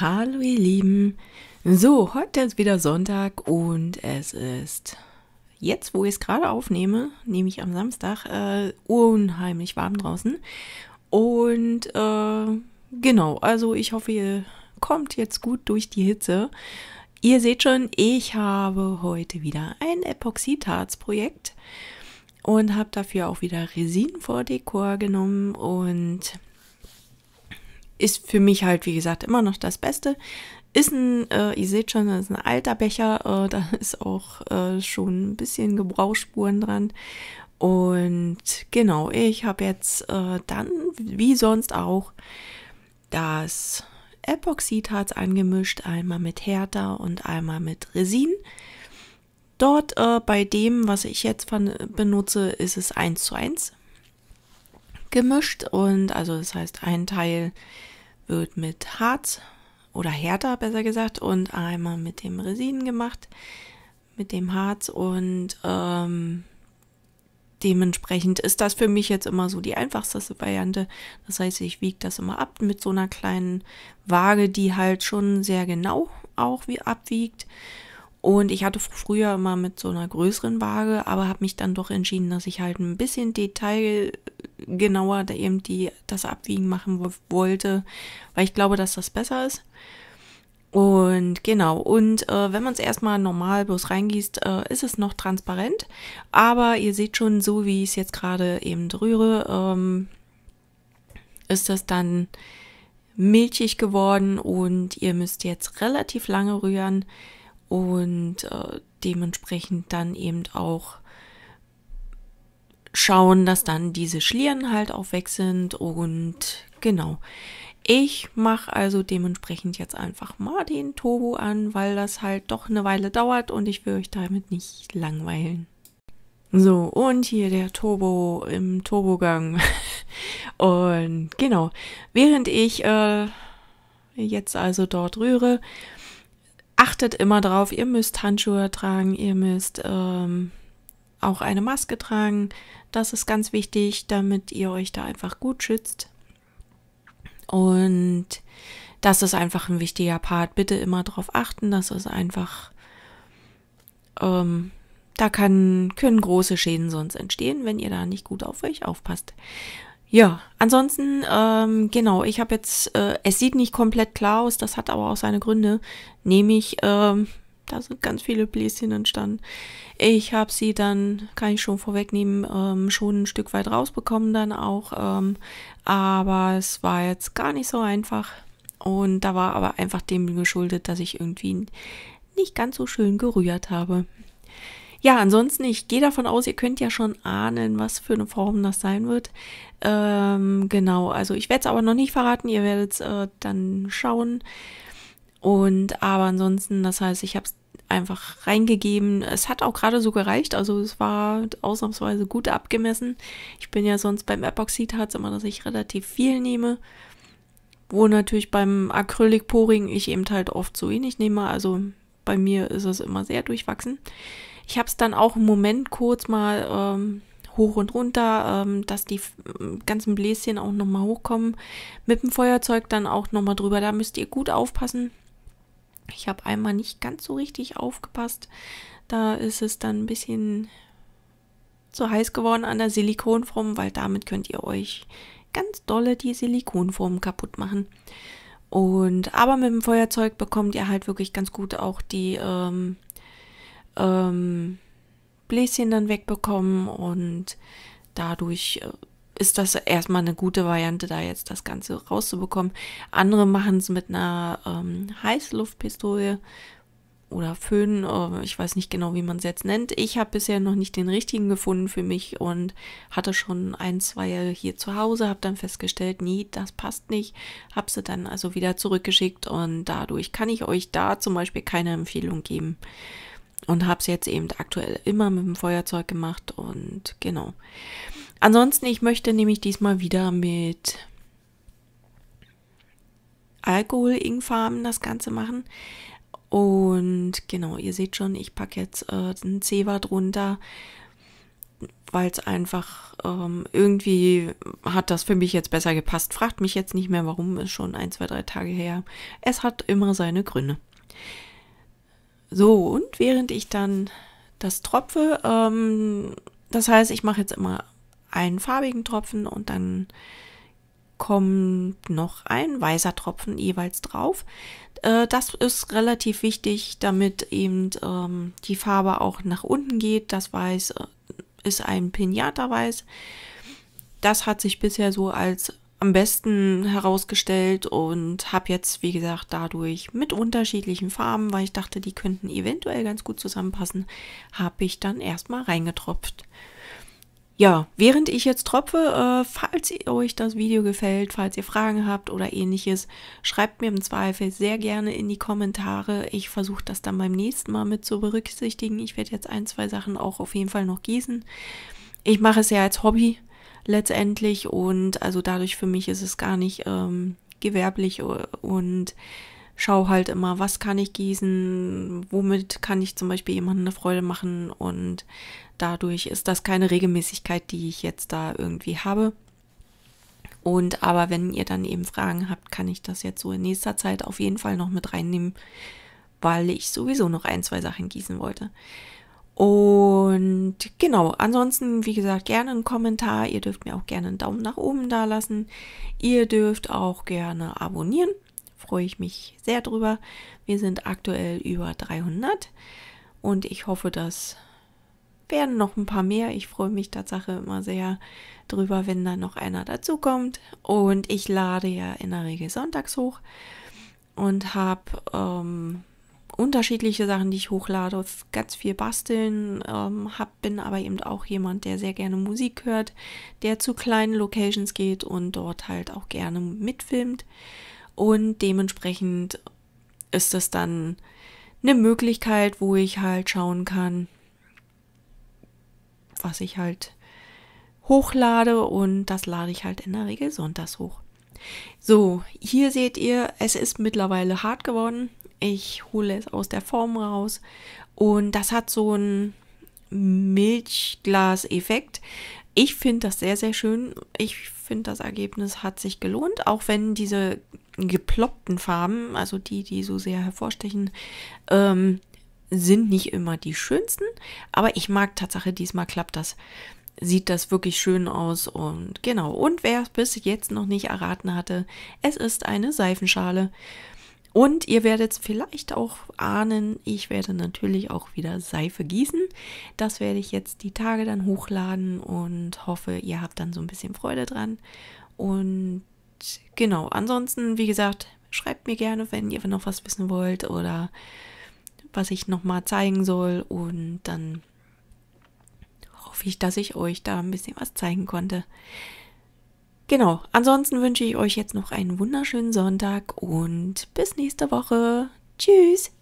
Hallo ihr Lieben. So, heute ist wieder Sonntag und es ist jetzt, wo ich es gerade aufnehme, nämlich am Samstag, äh, unheimlich warm draußen. Und äh, genau, also ich hoffe, ihr kommt jetzt gut durch die Hitze. Ihr seht schon, ich habe heute wieder ein Epoxidharzprojekt und habe dafür auch wieder Resin vor Dekor genommen und ist für mich halt, wie gesagt, immer noch das Beste. Ist ein, äh, ihr seht schon, das ist ein alter Becher, äh, da ist auch äh, schon ein bisschen Gebrauchsspuren dran. Und genau, ich habe jetzt äh, dann, wie sonst auch, das Epoxidharz angemischt, einmal mit Hertha und einmal mit Resin. Dort äh, bei dem, was ich jetzt äh, benutze, ist es 1 zu 1 gemischt und also das heißt ein Teil wird mit Harz oder Härter besser gesagt und einmal mit dem Resin gemacht, mit dem Harz und ähm, dementsprechend ist das für mich jetzt immer so die einfachste Variante. Das heißt, ich wiege das immer ab mit so einer kleinen Waage, die halt schon sehr genau auch wie abwiegt. Und ich hatte früher immer mit so einer größeren Waage, aber habe mich dann doch entschieden, dass ich halt ein bisschen detailgenauer da eben die, das Abwiegen machen wollte, weil ich glaube, dass das besser ist. Und genau, und äh, wenn man es erstmal normal bloß reingießt, äh, ist es noch transparent. Aber ihr seht schon, so wie ich es jetzt gerade eben rühre, ähm, ist das dann milchig geworden und ihr müsst jetzt relativ lange rühren und äh, dementsprechend dann eben auch schauen, dass dann diese Schlieren halt auch weg sind und genau. Ich mache also dementsprechend jetzt einfach mal den Turbo an, weil das halt doch eine Weile dauert und ich will euch damit nicht langweilen. So, und hier der Turbo im Turbogang. und genau, während ich äh, jetzt also dort rühre, achtet immer drauf, ihr müsst Handschuhe tragen, ihr müsst ähm, auch eine Maske tragen. Das ist ganz wichtig, damit ihr euch da einfach gut schützt. Und das ist einfach ein wichtiger Part. Bitte immer darauf achten, das ist einfach, ähm, da kann, können große Schäden sonst entstehen, wenn ihr da nicht gut auf euch aufpasst. Ja, ansonsten, ähm, genau, ich habe jetzt, äh, es sieht nicht komplett klar aus, das hat aber auch seine Gründe, nämlich, ähm, da sind ganz viele Bläschen entstanden. Ich habe sie dann, kann ich schon vorwegnehmen, ähm, schon ein Stück weit rausbekommen dann auch, ähm, aber es war jetzt gar nicht so einfach und da war aber einfach dem geschuldet, dass ich irgendwie nicht ganz so schön gerührt habe ja, ansonsten, ich gehe davon aus, ihr könnt ja schon ahnen, was für eine Form das sein wird. Ähm, genau, also ich werde es aber noch nicht verraten, ihr werdet es äh, dann schauen. Und aber ansonsten, das heißt, ich habe es einfach reingegeben. Es hat auch gerade so gereicht, also es war ausnahmsweise gut abgemessen. Ich bin ja sonst beim Epoxid hat immer, dass ich relativ viel nehme. Wo natürlich beim acrylic Acrylporing ich eben halt oft zu wenig nehme. Also bei mir ist es immer sehr durchwachsen. Ich habe es dann auch im Moment kurz mal ähm, hoch und runter, ähm, dass die ganzen Bläschen auch nochmal hochkommen. Mit dem Feuerzeug dann auch nochmal drüber. Da müsst ihr gut aufpassen. Ich habe einmal nicht ganz so richtig aufgepasst. Da ist es dann ein bisschen zu heiß geworden an der Silikonform, weil damit könnt ihr euch ganz dolle die Silikonform kaputt machen. Und aber mit dem Feuerzeug bekommt ihr halt wirklich ganz gut auch die ähm, ähm, Bläschen dann wegbekommen und dadurch äh, ist das erstmal eine gute Variante, da jetzt das Ganze rauszubekommen. Andere machen es mit einer ähm, Heißluftpistole oder Föhn, äh, ich weiß nicht genau, wie man es jetzt nennt. Ich habe bisher noch nicht den richtigen gefunden für mich und hatte schon ein, zwei hier zu Hause, habe dann festgestellt, nee, das passt nicht, habe sie dann also wieder zurückgeschickt und dadurch kann ich euch da zum Beispiel keine Empfehlung geben und habe es jetzt eben aktuell immer mit dem Feuerzeug gemacht und genau. Ansonsten, ich möchte nämlich diesmal wieder mit Alkohol-Ingfarben das Ganze machen. Und genau, ihr seht schon, ich packe jetzt äh, einen Zewa drunter, weil es einfach ähm, irgendwie hat das für mich jetzt besser gepasst. Fragt mich jetzt nicht mehr, warum, ist schon ein, zwei, drei Tage her. Es hat immer seine Gründe. So, und während ich dann das tropfe, ähm, das heißt, ich mache jetzt immer einen farbigen Tropfen und dann kommt noch ein weißer Tropfen jeweils drauf. Äh, das ist relativ wichtig, damit eben ähm, die Farbe auch nach unten geht. Das Weiß äh, ist ein Pinata-Weiß. Das hat sich bisher so als am besten herausgestellt und habe jetzt, wie gesagt, dadurch mit unterschiedlichen Farben, weil ich dachte, die könnten eventuell ganz gut zusammenpassen, habe ich dann erstmal reingetropft. Ja, während ich jetzt tropfe, äh, falls euch das Video gefällt, falls ihr Fragen habt oder ähnliches, schreibt mir im Zweifel sehr gerne in die Kommentare. Ich versuche das dann beim nächsten Mal mit zu berücksichtigen. Ich werde jetzt ein, zwei Sachen auch auf jeden Fall noch gießen. Ich mache es ja als Hobby, letztendlich und also dadurch für mich ist es gar nicht ähm, gewerblich äh, und schau halt immer, was kann ich gießen, womit kann ich zum Beispiel jemandem eine Freude machen und dadurch ist das keine Regelmäßigkeit, die ich jetzt da irgendwie habe. Und aber wenn ihr dann eben Fragen habt, kann ich das jetzt so in nächster Zeit auf jeden Fall noch mit reinnehmen, weil ich sowieso noch ein, zwei Sachen gießen wollte. Und genau, ansonsten, wie gesagt, gerne einen Kommentar. Ihr dürft mir auch gerne einen Daumen nach oben da lassen. Ihr dürft auch gerne abonnieren. Freue ich mich sehr drüber. Wir sind aktuell über 300 und ich hoffe, dass werden noch ein paar mehr. Ich freue mich Tatsache immer sehr drüber, wenn da noch einer dazukommt. Und ich lade ja in der Regel sonntags hoch und habe ähm, unterschiedliche Sachen, die ich hochlade. Ganz viel basteln ähm, hab, bin aber eben auch jemand, der sehr gerne Musik hört, der zu kleinen Locations geht und dort halt auch gerne mitfilmt. Und dementsprechend ist das dann eine Möglichkeit, wo ich halt schauen kann, was ich halt hochlade und das lade ich halt in der Regel sonntags hoch. So, hier seht ihr, es ist mittlerweile hart geworden ich hole es aus der Form raus und das hat so einen Milchglas-Effekt. Ich finde das sehr, sehr schön. Ich finde, das Ergebnis hat sich gelohnt, auch wenn diese geploppten Farben, also die, die so sehr hervorstechen, ähm, sind nicht immer die schönsten. Aber ich mag Tatsache, diesmal klappt das. Sieht das wirklich schön aus und genau. Und wer es bis jetzt noch nicht erraten hatte, es ist eine Seifenschale. Und ihr werdet vielleicht auch ahnen, ich werde natürlich auch wieder Seife gießen. Das werde ich jetzt die Tage dann hochladen und hoffe, ihr habt dann so ein bisschen Freude dran. Und genau, ansonsten, wie gesagt, schreibt mir gerne, wenn ihr noch was wissen wollt oder was ich nochmal zeigen soll. Und dann hoffe ich, dass ich euch da ein bisschen was zeigen konnte. Genau, ansonsten wünsche ich euch jetzt noch einen wunderschönen Sonntag und bis nächste Woche. Tschüss!